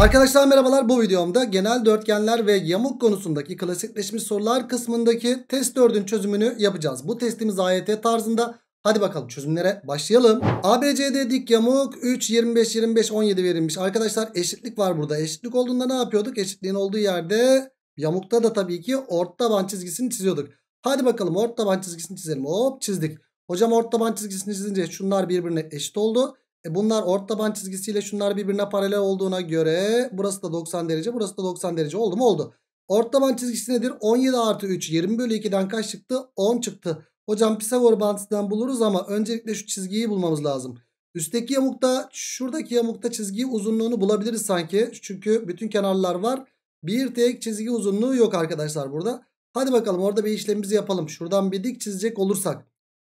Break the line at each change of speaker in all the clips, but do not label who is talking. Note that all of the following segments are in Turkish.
Arkadaşlar merhabalar bu videomda genel dörtgenler ve yamuk konusundaki klasikleşmiş sorular kısmındaki test 4'ün çözümünü yapacağız. Bu testimiz AYT tarzında hadi bakalım çözümlere başlayalım. ABCD dik yamuk 3, 25, 25, 17 verilmiş. Arkadaşlar eşitlik var burada. Eşitlik olduğunda ne yapıyorduk? Eşitliğin olduğu yerde yamukta da tabii ki orta taban çizgisini çiziyorduk. Hadi bakalım orta taban çizgisini çizelim. Hop çizdik. Hocam orta taban çizgisini çizince şunlar birbirine eşit oldu. E bunlar ort taban çizgisiyle şunlar birbirine paralel olduğuna göre burası da 90 derece burası da 90 derece oldu mu oldu. Ort taban çizgisi nedir? 17 artı 3 20 bölü 2'den kaç çıktı? 10 çıktı. Hocam Pisagor bantısından buluruz ama öncelikle şu çizgiyi bulmamız lazım. Üstteki yamukta şuradaki yamukta çizgi uzunluğunu bulabiliriz sanki. Çünkü bütün kenarlar var. Bir tek çizgi uzunluğu yok arkadaşlar burada. Hadi bakalım orada bir işlemimizi yapalım. Şuradan bir dik çizecek olursak.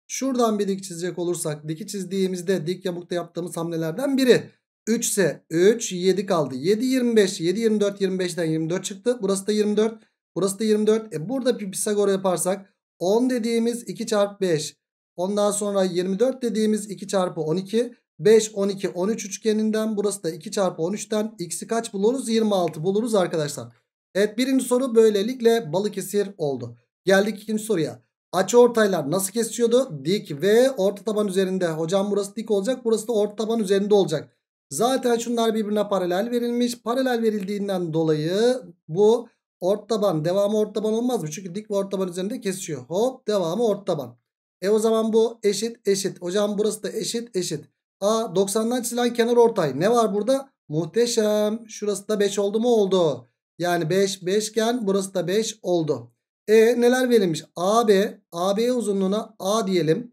Şuradan bir dik çizecek olursak diki çizdiğimizde dik yamukta yaptığımız hamlelerden biri. 3 ise 3 7 kaldı. 7 25 7 24 25'ten 24 çıktı. Burası da 24. Burası da 24. E burada bir Pisagor yaparsak 10 dediğimiz 2 çarpı 5. Ondan sonra 24 dediğimiz 2 çarpı 12. 5 12 13 üçgeninden burası da 2 çarpı 13'ten x'i kaç buluruz? 26 buluruz arkadaşlar. Evet birinci soru böylelikle Balıkesir oldu. Geldik ikinci soruya. Açı ortaylar nasıl kesiyordu? Dik ve orta taban üzerinde. Hocam burası dik olacak. Burası da orta taban üzerinde olacak. Zaten şunlar birbirine paralel verilmiş. Paralel verildiğinden dolayı bu orta taban devamı orta taban olmaz mı? Çünkü dik ve orta taban üzerinde kesiyor. Hop devamı orta taban. E o zaman bu eşit eşit. Hocam burası da eşit eşit. A 90'dan çizilen kenar ortay. Ne var burada? Muhteşem. Şurası da 5 oldu mu oldu. Yani 5 5 iken burası da 5 oldu. E neler verilmiş? AB, AB uzunluğuna A diyelim.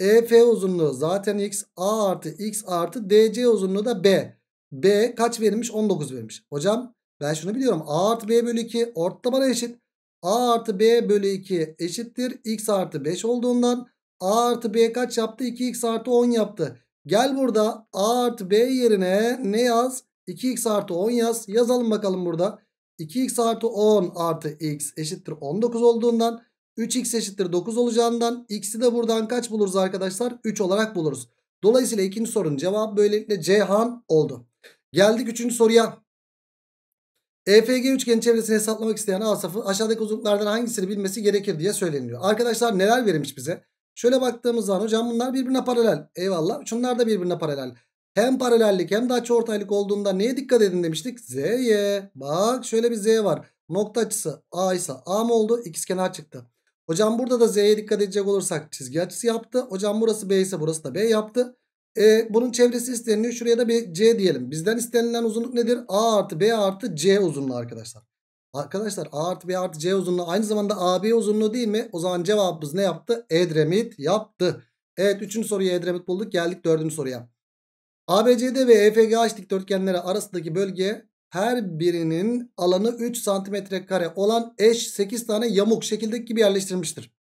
EF uzunluğu zaten x, A artı x artı DC uzunluğu da B. B kaç verilmiş? 19 verilmiş. Hocam ben şunu biliyorum. A artı B bölü 2 ortamına eşit. A artı B bölü 2 eşittir. X artı 5 olduğundan A artı B kaç yaptı? 2x artı 10 yaptı. Gel burada A artı B yerine ne yaz? 2x artı 10 yaz. Yazalım bakalım burada. 2x artı 10 artı x eşittir 19 olduğundan 3x eşittir 9 olacağından x'i de buradan kaç buluruz arkadaşlar? 3 olarak buluruz. Dolayısıyla ikinci sorunun cevabı böylelikle Cihan oldu. Geldik üçüncü soruya. EFG üçgen çevresini hesaplamak isteyen Asaf'ın aşağıdaki uzunluklardan hangisini bilmesi gerekir diye söyleniyor. Arkadaşlar neler verilmiş bize? Şöyle baktığımız zaman hocam bunlar birbirine paralel. Eyvallah. Şunlar da birbirine paralel. Hem paralellik hem de açıortaylık olduğunda neye dikkat edin demiştik? Z'ye. Bak şöyle bir Z var. Nokta açısı A ise A mı oldu? İkizkenar çıktı. Hocam burada da Z'ye dikkat edecek olursak çizgi açısı yaptı. Hocam burası B ise burası da B yaptı. E, bunun çevresi isteniliyor. Şuraya da bir C diyelim. Bizden istenilen uzunluk nedir? A artı B artı C uzunluğu arkadaşlar. Arkadaşlar A artı B artı C uzunluğu aynı zamanda AB uzunluğu değil mi? O zaman cevabımız ne yaptı? Edremit yaptı. Evet 3. soruyu Edremit bulduk. Geldik 4. soruya. ABCD ve EFGH dikdörtgenleri arasındaki bölge her birinin alanı 3 santimetre kare olan eş 8 tane yamuk şekildeki gibi yerleştirmiştir.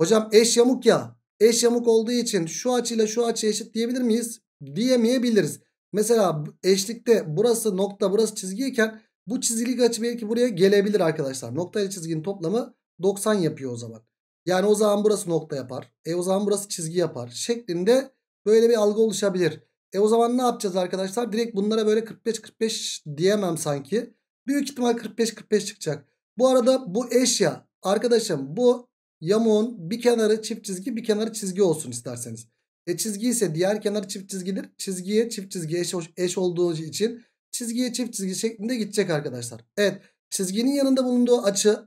Hocam eş yamuk ya. Eş yamuk olduğu için şu açıyla şu açı eşit diyebilir miyiz? Diyemeyebiliriz. Mesela eşlikte burası nokta burası çizgiyken bu çizilik açı belki buraya gelebilir arkadaşlar. Nokta ile çizginin toplamı 90 yapıyor o zaman. Yani o zaman burası nokta yapar. E o zaman burası çizgi yapar. Şeklinde böyle bir algı oluşabilir. E o zaman ne yapacağız arkadaşlar? Direkt bunlara böyle 45-45 diyemem sanki. Büyük ihtimal 45-45 çıkacak. Bu arada bu eşya arkadaşım bu yamuğun bir kenarı çift çizgi bir kenarı çizgi olsun isterseniz. E çizgi ise diğer kenarı çift çizgidir. Çizgiye çift çizgi eş, eş olduğu için çizgiye çift çizgi şeklinde gidecek arkadaşlar. Evet çizginin yanında bulunduğu açı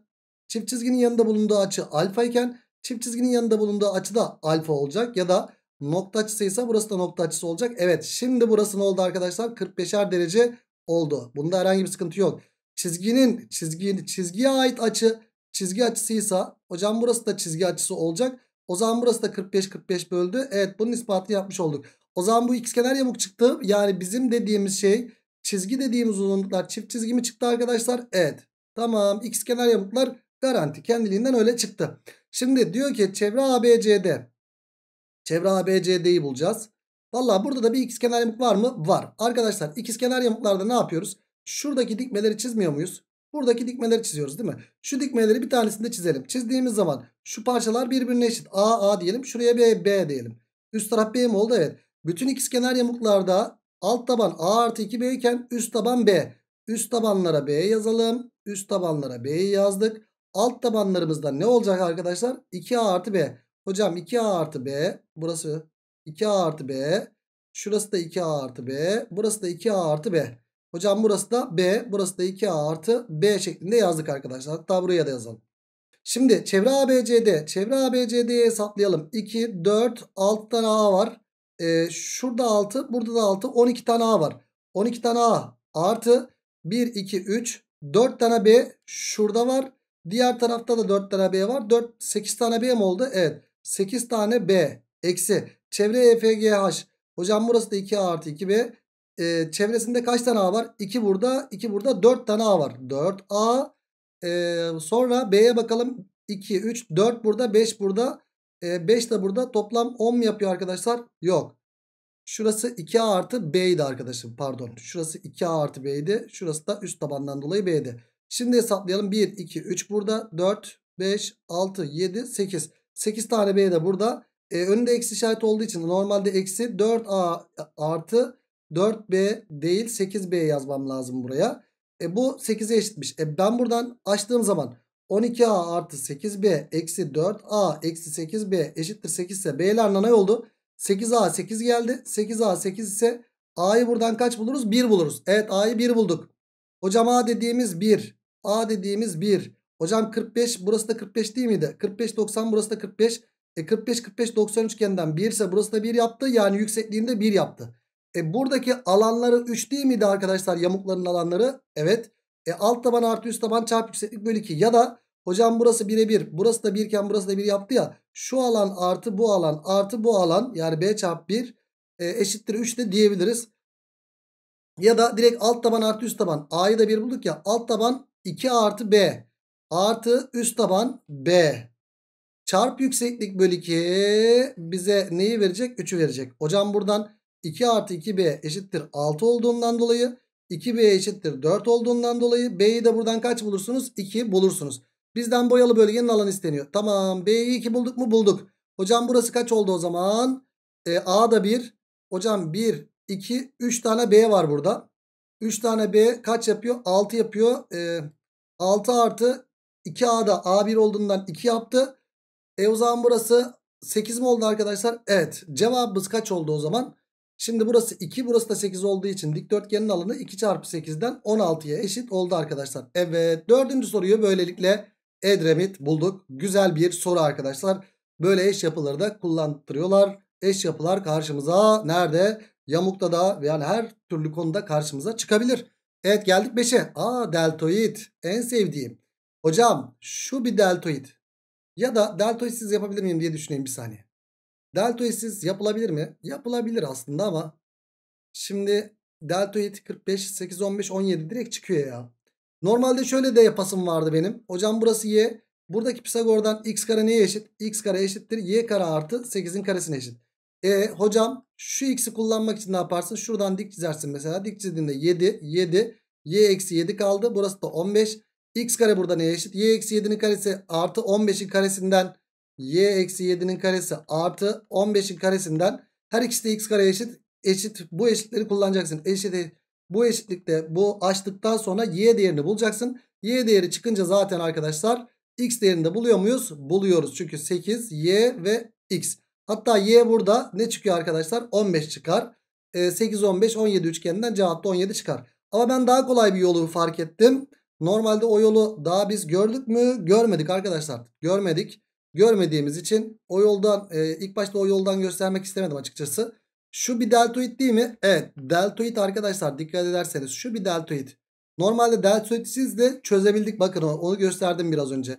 çift çizginin yanında bulunduğu açı alfa iken çift çizginin yanında bulunduğu açı da alfa olacak ya da Nokta açısıysa burası da nokta açısı olacak. Evet şimdi burası ne oldu arkadaşlar? 45'er derece oldu. Bunda herhangi bir sıkıntı yok. Çizginin çizgi, çizgiye ait açı çizgi açısıysa hocam burası da çizgi açısı olacak. O zaman burası da 45 45 böldü. Evet bunun ispatını yapmış olduk. O zaman bu ikizkenar yamuk çıktı. Yani bizim dediğimiz şey çizgi dediğimiz uzunluklar çift çizgi mi çıktı arkadaşlar? Evet. Tamam ikizkenar yamuklar garanti kendiliğinden öyle çıktı. Şimdi diyor ki çevre ABC'de Çevre ABCD'yi bulacağız. Valla burada da bir ikizkenar yamuk var mı? Var. Arkadaşlar ikizkenar yamuklarda ne yapıyoruz? Şuradaki dikmeleri çizmiyor muyuz? Buradaki dikmeleri çiziyoruz değil mi? Şu dikmeleri bir tanesinde çizelim. Çizdiğimiz zaman şu parçalar birbirine eşit. A A diyelim. Şuraya B B diyelim. Üst taraf B mi oldu? Evet. Bütün ikizkenar yamuklarda alt taban A artı 2B iken üst taban B. Üst tabanlara B yazalım. Üst tabanlara B'yi yazdık. Alt tabanlarımızda ne olacak arkadaşlar? 2A artı B. Hocam 2A artı B. Burası 2A artı B. Şurası da 2A artı B. Burası da 2A artı B. Hocam burası da B. Burası da 2A artı B şeklinde yazdık arkadaşlar. Hatta buraya da yazalım. Şimdi çevre ABCD. Çevre ABCD'yi hesaplayalım. 2, 4, 6 tane A var. Ee, şurada 6, burada da 6. 12 tane A var. 12 tane A artı 1, 2, 3, 4 tane B şurada var. Diğer tarafta da 4 tane B var. 4, 8 tane B mi oldu? Evet. 8 tane B eksi çevre EFGH. Hocam burası da 2A artı 2B. E, ee, çevresinde kaç tane A var? 2 burada 2 burada 4 tane A var. 4A e, ee, sonra B'ye bakalım. 2, 3, 4 burada 5 burada. E, ee, 5 de burada toplam 10 mu yapıyor arkadaşlar? Yok. Şurası 2A artı B'ydi arkadaşım pardon. Şurası 2A artı B'ydi. Şurası da üst tabandan dolayı B'ydi. Şimdi hesaplayalım. 1, 2, 3 burada. 4, 5, 6, 7, 8. 8 tane B de burada. E, önünde eksi işareti olduğu için normalde eksi 4A artı 4B değil 8B yazmam lazım buraya. E, bu 8'e eşitmiş. E, ben buradan açtığım zaman 12A artı 8B eksi 4A eksi 8B eşittir 8 ise B'ler ne oldu. 8A 8 geldi. 8A 8 ise A'yı buradan kaç buluruz? 1 buluruz. Evet A'yı 1 bulduk. Hocam A dediğimiz 1. A dediğimiz 1. Hocam 45 burası da 45 değil miydi? 45 90 burası da 45. E 45 45 90 üçgenden 1 ise burası da 1 yaptı. Yani yüksekliğinde 1 yaptı. E buradaki alanları 3 değil miydi arkadaşlar yamukların alanları? Evet. E alt taban artı üst taban çarpı yükseklik bölü 2. Ya da hocam burası 1'e 1. Burası da 1 iken burası da 1 yaptı ya. Şu alan artı bu alan artı bu alan yani B çarpı 1 e, eşittir 3 de diyebiliriz. Ya da direkt alt taban artı üst taban. A'yı da 1 bulduk ya. Alt taban 2 artı B artı üst taban B çarp yükseklik bölü 2 bize neyi verecek? 3'ü verecek. Hocam buradan 2 artı 2B eşittir 6 olduğundan dolayı 2B eşittir 4 olduğundan dolayı B'yi de buradan kaç bulursunuz? 2 bulursunuz. Bizden boyalı bölgenin alanı isteniyor. Tamam B'yi 2 bulduk mu? Bulduk. Hocam burası kaç oldu o zaman? E, A da 1. Hocam 1, 2, 3 tane B var burada. 3 tane B kaç yapıyor? 6 yapıyor. E, 6 artı 2 a da A1 olduğundan 2 yaptı. E o zaman burası 8 mi oldu arkadaşlar? Evet. Cevabımız kaç oldu o zaman? Şimdi burası 2 burası da 8 olduğu için dikdörtgenin alanı 2 çarpı 8'den 16'ya eşit oldu arkadaşlar. Evet dördüncü soruyu böylelikle Edremit bulduk. Güzel bir soru arkadaşlar. Böyle eş yapıları da kullandırıyorlar. Eş yapılar karşımıza nerede? Yamukta da yani her türlü konuda karşımıza çıkabilir. Evet geldik 5'e. Aa deltoid en sevdiğim. Hocam şu bir deltoid. Ya da deltoidsiz yapabilir miyim diye düşüneyim bir saniye. Deltoidsiz yapılabilir mi? Yapılabilir aslında ama şimdi deltoid 45, 8, 15, 17 direkt çıkıyor ya. Normalde şöyle de yapasım vardı benim. Hocam burası y. Buradaki Pisagor'dan x kare neye eşit? x kare eşittir. y kare artı 8'in karesine eşit. E hocam şu x'i kullanmak için ne yaparsın? Şuradan dik çizersin mesela. Dik çizdiğinde 7, 7, y eksi 7 kaldı. Burası da 15. X kare burada neye eşit? Y eksi 7'nin karesi artı 15'in karesinden y eksi 7'nin karesi artı 15'in karesinden her ikisi de x kare eşit. Eşit bu eşitleri kullanacaksın. Eşit bu eşitlikte bu açtıktan sonra y değerini bulacaksın. Y değeri çıkınca zaten arkadaşlar x değerini de buluyor muyuz? Buluyoruz. Çünkü 8 y ve x. Hatta y burada ne çıkıyor arkadaşlar? 15 çıkar. 8 15 17 üçgeninden cevapta 17 çıkar. Ama ben daha kolay bir yolu fark ettim. Normalde o yolu daha biz gördük mü? Görmedik arkadaşlar. Görmedik. Görmediğimiz için o yoldan e, ilk başta o yoldan göstermek istemedim açıkçası. Şu bir deltoid değil mi? Evet deltoid arkadaşlar dikkat ederseniz şu bir deltoid. Normalde deltoid siz de çözebildik bakın onu gösterdim biraz önce.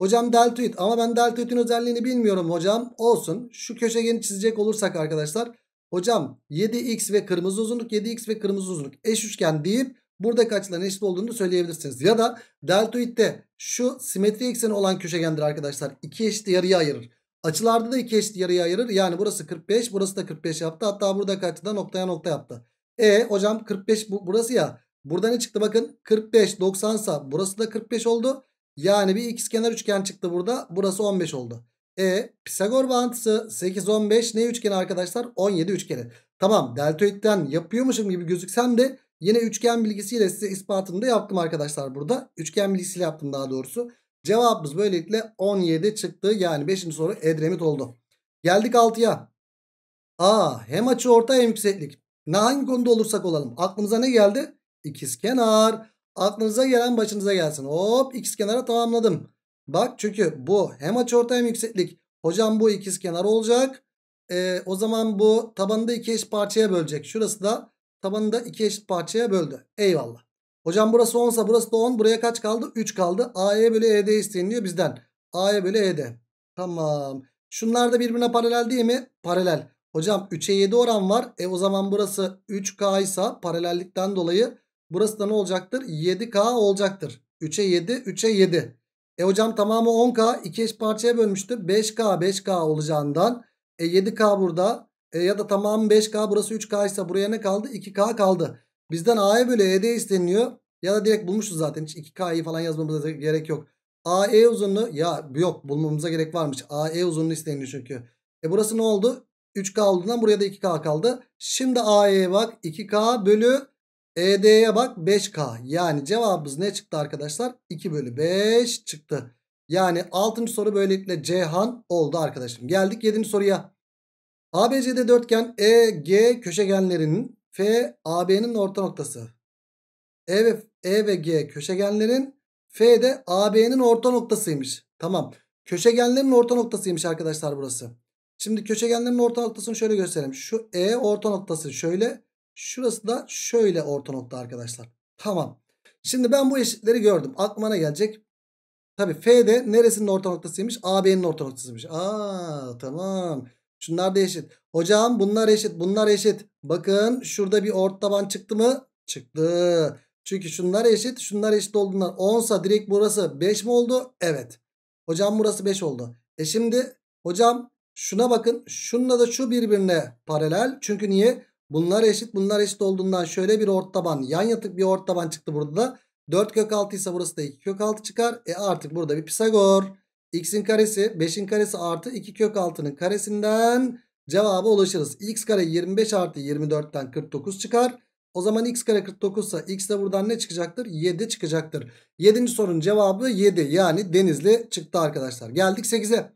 Hocam deltoid ama ben deltoidin özelliğini bilmiyorum hocam. Olsun şu köşegeni çizecek olursak arkadaşlar. Hocam 7x ve kırmızı uzunluk 7x ve kırmızı uzunluk eş üçgen deyip buradaki açıların eşit olduğunu da söyleyebilirsiniz. Ya da deltoidde şu simetri ekseni olan köşegendir arkadaşlar. İki eşit yarıya ayırır. Açılarda da iki eşit yarıya ayırır. Yani burası 45 burası da 45 yaptı. Hatta buradaki açıda noktaya nokta yaptı. E hocam 45 bu, burası ya. Burada ne çıktı bakın 45 90 sa burası da 45 oldu. Yani bir x kenar üçgen çıktı burada. Burası 15 oldu. E Pisagor bağıntısı 8 15 ne üçgeni arkadaşlar? 17 üçgeni. Tamam deltoidden yapıyormuşum gibi gözüksem de Yine üçgen bilgisiyle size ispatını da yaptım arkadaşlar burada. Üçgen bilgisiyle yaptım daha doğrusu. Cevabımız böylelikle 17 çıktı. Yani 5. soru Edremit oldu. Geldik 6'ya. A hem açı orta hem yükseklik. Ne hangi konuda olursak olalım. aklımıza ne geldi? İkiz kenar. Aklınıza gelen başınıza gelsin. Hop ikiz kenara tamamladım. Bak çünkü bu hem açı orta hem yükseklik. Hocam bu ikiz kenar olacak. Ee, o zaman bu tabanı da iki eş parçaya bölecek. Şurası da Tabanı da iki eşit parçaya böldü. Eyvallah. Hocam burası 10 sa burası da 10. Buraya kaç kaldı? 3 kaldı. AE bölü ED isteyin diyor bizden. AE bölü ED. Tamam. Şunlar da birbirine paralel değil mi? Paralel. Hocam 3'e 7 oran var. E o zaman burası 3K ise paralellikten dolayı burası da ne olacaktır? 7K olacaktır. 3'e 7, 3'e 7. E hocam tamamı 10K. 2 eş parçaya bölmüştü. 5K, 5K olacağından. E 7K burada. E ya da tamam 5K burası 3K ise buraya ne kaldı? 2K kaldı. Bizden AE bölü ED isteniyor. Ya da direkt bulmuşuz zaten. Hiç 2K'yı falan yazmamıza gerek yok. AE uzunluğu ya yok bulmamıza gerek varmış. AE uzunluğu isteniliyor çünkü. E burası ne oldu? 3K olduğundan buraya da 2K kaldı. Şimdi AE'ye bak. 2K bölü ED'ye bak 5K. Yani cevabımız ne çıktı arkadaşlar? 2 bölü 5 çıktı. Yani 6. soru böylelikle Cihan oldu arkadaşım. Geldik 7. soruya. ABCD dörtgen EG köşegenlerinin F AB'nin orta noktası. E ve, e ve G köşegenlerin F de AB'nin orta noktasıymış. Tamam. Köşegenlerin orta noktasıymış arkadaşlar burası. Şimdi köşegenlerin orta noktasını şöyle gösterelim. Şu E orta noktası şöyle. Şurası da şöyle orta nokta arkadaşlar. Tamam. Şimdi ben bu eşitleri gördüm. Aklıma ne gelecek? Tabii F de neresinin orta noktasıymış? AB'nin orta noktasıymış. Aa tamam. Şunlar da eşit. Hocam bunlar eşit bunlar eşit. Bakın şurada bir ort taban çıktı mı? Çıktı. Çünkü şunlar eşit şunlar eşit olduğundan 10 direkt burası 5 mi oldu? Evet. Hocam burası 5 oldu. E şimdi hocam şuna bakın. Şununla da şu birbirine paralel. Çünkü niye? Bunlar eşit bunlar eşit olduğundan şöyle bir ort taban yan yatık bir ort taban çıktı burada da. 4 kök 6 ise burası da 2 kök 6 çıkar. E artık burada bir Pisagor x'in karesi 5'in karesi artı 2 kök 6'nın karesinden cevaba ulaşırız. x kare 25 artı 24'ten 49 çıkar. O zaman x kare 49 ise x de buradan ne çıkacaktır? 7 çıkacaktır. 7. sorunun cevabı 7 yani Denizli çıktı arkadaşlar. Geldik 8'e.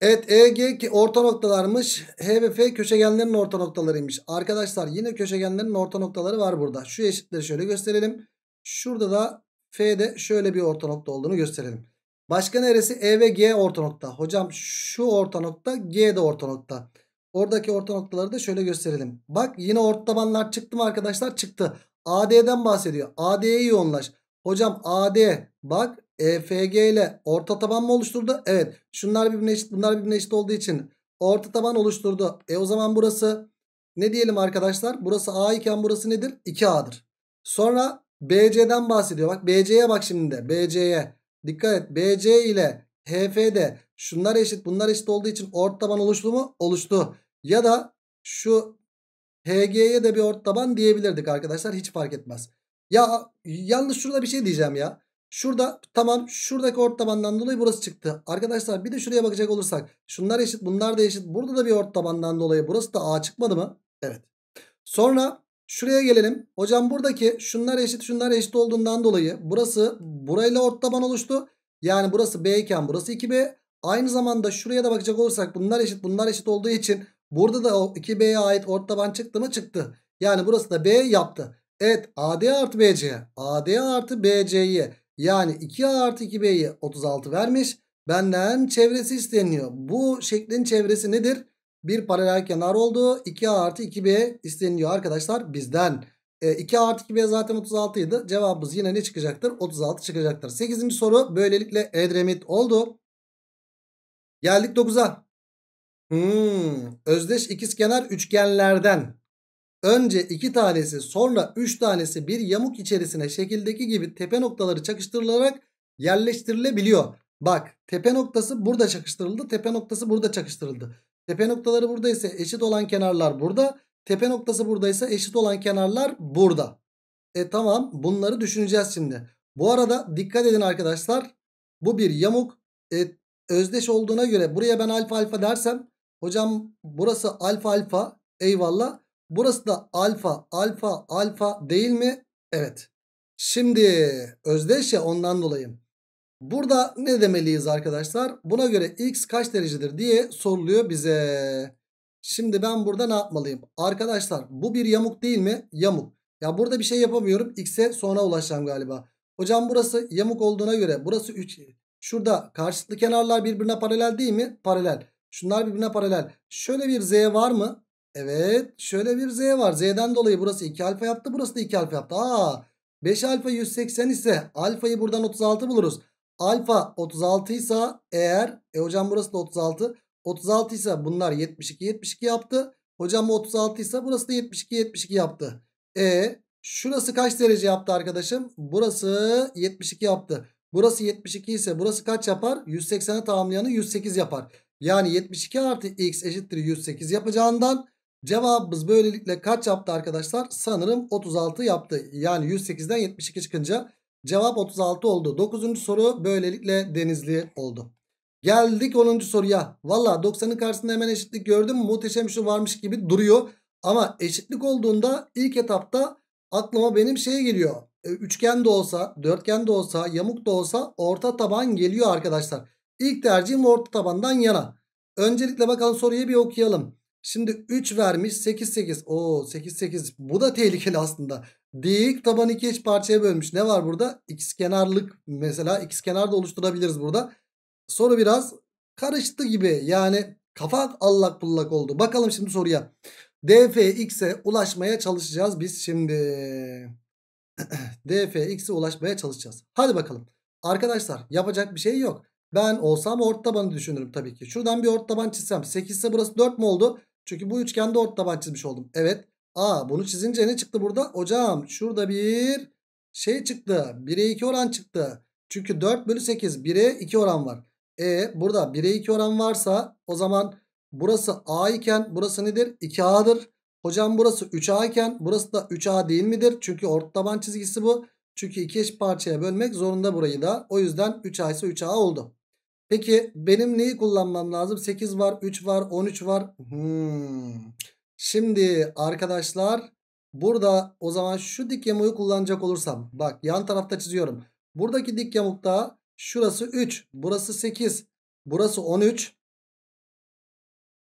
Evet EG ki orta noktalarmış. H ve F köşegenlerin orta noktalarıymış. Arkadaşlar yine köşegenlerin orta noktaları var burada. Şu eşitleri şöyle gösterelim. Şurada da F'de şöyle bir orta nokta olduğunu gösterelim. Başka neresi? E ve G orta nokta. Hocam şu orta nokta G de orta nokta. Oradaki orta noktaları da şöyle gösterelim. Bak yine orta tabanlar çıktı mı arkadaşlar? Çıktı. AD'den bahsediyor. AD'ye yoğunlaş. Hocam AD bak EFG ile orta taban mı oluşturdu? Evet. Şunlar birbirine eşit bunlar birbirine eşit olduğu için orta taban oluşturdu. E o zaman burası ne diyelim arkadaşlar? Burası A iken burası nedir? 2A'dır. Sonra BC'den bahsediyor. Bak BC'ye bak şimdi de. BC'ye. Dikkat et BC ile HF'de şunlar eşit bunlar eşit olduğu için ort taban oluştu mu? Oluştu. Ya da şu HG'ye de bir ort taban diyebilirdik arkadaşlar. Hiç fark etmez. Ya yalnız şurada bir şey diyeceğim ya. Şurada tamam şuradaki ort tabandan dolayı burası çıktı. Arkadaşlar bir de şuraya bakacak olursak. Şunlar eşit bunlar da eşit. Burada da bir ort tabandan dolayı burası da A çıkmadı mı? Evet. Sonra Şuraya gelelim. Hocam buradaki şunlar eşit şunlar eşit olduğundan dolayı burası burayla ort taban oluştu. Yani burası B iken burası 2B. Aynı zamanda şuraya da bakacak olursak bunlar eşit bunlar eşit olduğu için burada da o 2B'ye ait ort taban çıktı mı çıktı. Yani burası da B yaptı. Evet AD artı BC. AD artı BC'ye yani 2A artı 2B'ye 36 vermiş. Benden çevresi isteniyor. Bu şeklin çevresi nedir? bir paralel kenar oldu. 2A artı 2B isteniyor arkadaşlar bizden. 2A e, artı 2B zaten 36 idi. Cevabımız yine ne çıkacaktır? 36 çıkacaktır. 8. soru böylelikle Edremit oldu. Geldik 9'a. Hmm, özdeş ikizkenar üçgenlerden önce 2 tanesi sonra 3 tanesi bir yamuk içerisine şekildeki gibi tepe noktaları çakıştırılarak yerleştirilebiliyor. Bak tepe noktası burada çakıştırıldı. Tepe noktası burada çakıştırıldı. Tepe noktaları buradaysa eşit olan kenarlar burada. Tepe noktası buradaysa eşit olan kenarlar burada. E tamam bunları düşüneceğiz şimdi. Bu arada dikkat edin arkadaşlar. Bu bir yamuk. E, özdeş olduğuna göre buraya ben alfa alfa dersem. Hocam burası alfa alfa eyvallah. Burası da alfa alfa alfa değil mi? Evet. Şimdi özdeş ya ondan dolayı. Burada ne demeliyiz arkadaşlar? Buna göre x kaç derecedir diye soruluyor bize. Şimdi ben burada ne yapmalıyım? Arkadaşlar bu bir yamuk değil mi? Yamuk. Ya burada bir şey yapamıyorum. X'e sonra ulaşacağım galiba. Hocam burası yamuk olduğuna göre burası 3. Şurada karşılıklı kenarlar birbirine paralel değil mi? Paralel. Şunlar birbirine paralel. Şöyle bir z var mı? Evet. Şöyle bir z var. Z'den dolayı burası 2 alfa yaptı. Burası da 2 alfa yaptı. Aa, 5 alfa 180 ise alfayı buradan 36 buluruz. Alfa 36 ise eğer e hocam burası da 36. 36 ise bunlar 72 72 yaptı. Hocam 36 ise burası da 72 72 yaptı. E şurası kaç derece yaptı arkadaşım? Burası 72 yaptı. Burası 72 ise burası kaç yapar? 180'e tamamlayanı 108 yapar. Yani 72 artı x eşittir 108 yapacağından cevabımız böylelikle kaç yaptı arkadaşlar? Sanırım 36 yaptı. Yani 108'den 72 çıkınca Cevap 36 oldu. 9. soru böylelikle Denizli oldu. Geldik 10. soruya. Valla 90'ın karşısında hemen eşitlik gördüm. Muhteşem şu varmış gibi duruyor. Ama eşitlik olduğunda ilk etapta aklıma benim şey geliyor. E, üçgen de olsa, dörtgen de olsa, yamuk da olsa orta taban geliyor arkadaşlar. İlk tercihim orta tabandan yana. Öncelikle bakalım soruyu bir okuyalım. Şimdi 3 vermiş 8 8. o 8 8 bu da tehlikeli aslında. Dik taban iki eş parçaya bölmüş. Ne var burada? X kenarlık mesela X kenar da oluşturabiliriz burada. Soru biraz karıştı gibi. Yani kafa allak bullak oldu. Bakalım şimdi soruya. DFX'e ulaşmaya çalışacağız biz şimdi. DFX'e ulaşmaya çalışacağız. Hadi bakalım. Arkadaşlar yapacak bir şey yok. Ben olsam ort tabanı düşünürüm tabii ki. Şuradan bir ort taban çizsem. 8 ise burası 4 mu oldu? Çünkü bu üçgende ort taban çizmiş oldum. Evet. Aa bunu çizince ne çıktı burada? Hocam şurada bir şey çıktı. 1'e 2 oran çıktı. Çünkü 4 bölü 8 1'e 2 oran var. E burada 1'e 2 oran varsa o zaman burası A iken burası nedir? 2A'dır. Hocam burası 3A iken burası da 3A değil midir? Çünkü ort taban çizgisi bu. Çünkü iki eş parçaya bölmek zorunda burayı da. O yüzden 3A ise 3A oldu. Peki benim neyi kullanmam lazım? 8 var, 3 var, 13 var. Hmm. Şimdi arkadaşlar burada o zaman şu dik yamuğu kullanacak olursam. Bak yan tarafta çiziyorum. Buradaki dik yamukta şurası 3, burası 8, burası 13.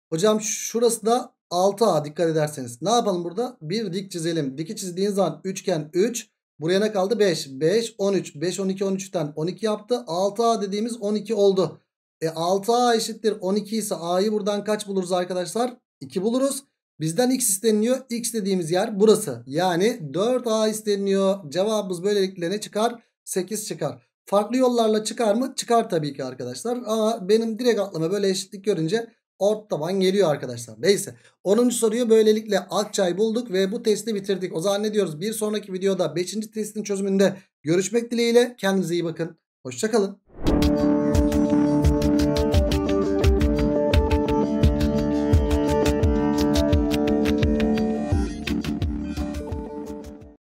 Hocam şurası da 6A dikkat ederseniz. Ne yapalım burada? Bir dik çizelim. Diki çizdiğin zaman üçgen 3. Buraya ne kaldı? 5. 5, 13. 5, 12, 13'ten 12 yaptı. 6A dediğimiz 12 oldu. E 6A eşittir 12 ise A'yı buradan kaç buluruz arkadaşlar? 2 buluruz. Bizden x isteniliyor. X dediğimiz yer burası. Yani 4A isteniliyor. Cevabımız böylelikle ne çıkar? 8 çıkar. Farklı yollarla çıkar mı? Çıkar tabii ki arkadaşlar. Ama benim direkt aklıma böyle eşitlik görünce Ortadan geliyor arkadaşlar. Neyse. 10. soruyu böylelikle Akçay bulduk ve bu testi bitirdik. O zaman ne diyoruz? Bir sonraki videoda 5. testin çözümünde görüşmek dileğiyle. Kendinize iyi bakın. Hoşçakalın.